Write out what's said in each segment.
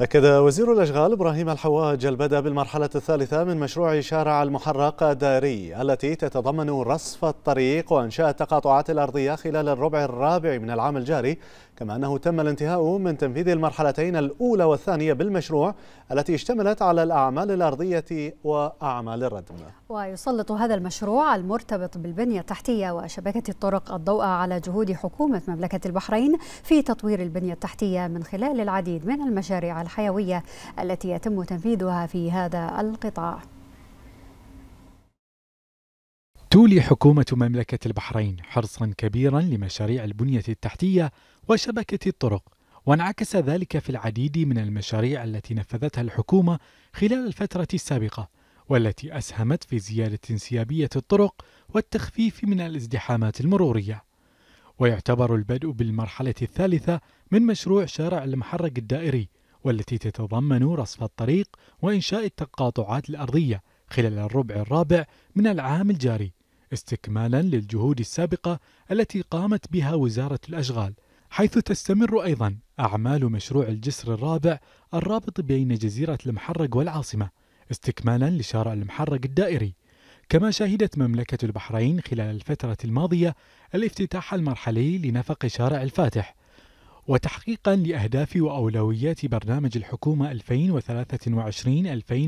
أكد وزير الأشغال إبراهيم الحواج البدء بالمرحلة الثالثة من مشروع شارع المحرق الداري التي تتضمن رصف الطريق وإنشاء التقاطعات الأرضية خلال الربع الرابع من العام الجاري كما أنه تم الانتهاء من تنفيذ المرحلتين الأولى والثانية بالمشروع التي اشتملت على الأعمال الأرضية وأعمال الردم ويسلط هذا المشروع المرتبط بالبنية التحتية وشبكة الطرق الضوء على جهود حكومة مملكة البحرين في تطوير البنية التحتية من خلال العديد من المشاريع الحيوية التي يتم تنفيذها في هذا القطاع تولي حكومة مملكة البحرين حرصا كبيرا لمشاريع البنية التحتية وشبكة الطرق، وانعكس ذلك في العديد من المشاريع التي نفذتها الحكومة خلال الفترة السابقة، والتي أسهمت في زيادة انسيابية الطرق والتخفيف من الازدحامات المرورية. ويعتبر البدء بالمرحلة الثالثة من مشروع شارع المحرق الدائري، والتي تتضمن رصف الطريق وإنشاء التقاطعات الأرضية خلال الربع الرابع من العام الجاري. استكمالا للجهود السابقة التي قامت بها وزارة الأشغال حيث تستمر أيضا أعمال مشروع الجسر الرابع الرابط بين جزيرة المحرق والعاصمة استكمالا لشارع المحرق الدائري كما شهدت مملكة البحرين خلال الفترة الماضية الافتتاح المرحلي لنفق شارع الفاتح وتحقيقا لأهداف وأولويات برنامج الحكومة 2023-2026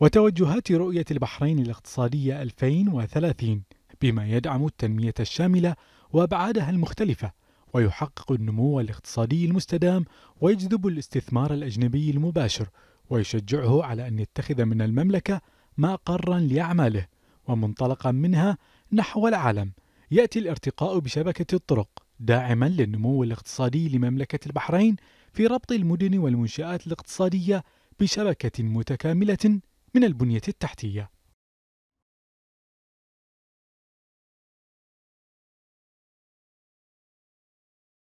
وتوجهات رؤية البحرين الاقتصادية 2030 بما يدعم التنمية الشاملة وأبعادها المختلفة ويحقق النمو الاقتصادي المستدام ويجذب الاستثمار الأجنبي المباشر ويشجعه على أن يتخذ من المملكة مقرا لأعماله ومنطلقا منها نحو العالم يأتي الارتقاء بشبكة الطرق داعما للنمو الاقتصادي لمملكة البحرين في ربط المدن والمنشآت الاقتصادية بشبكة متكاملة من البنية التحتية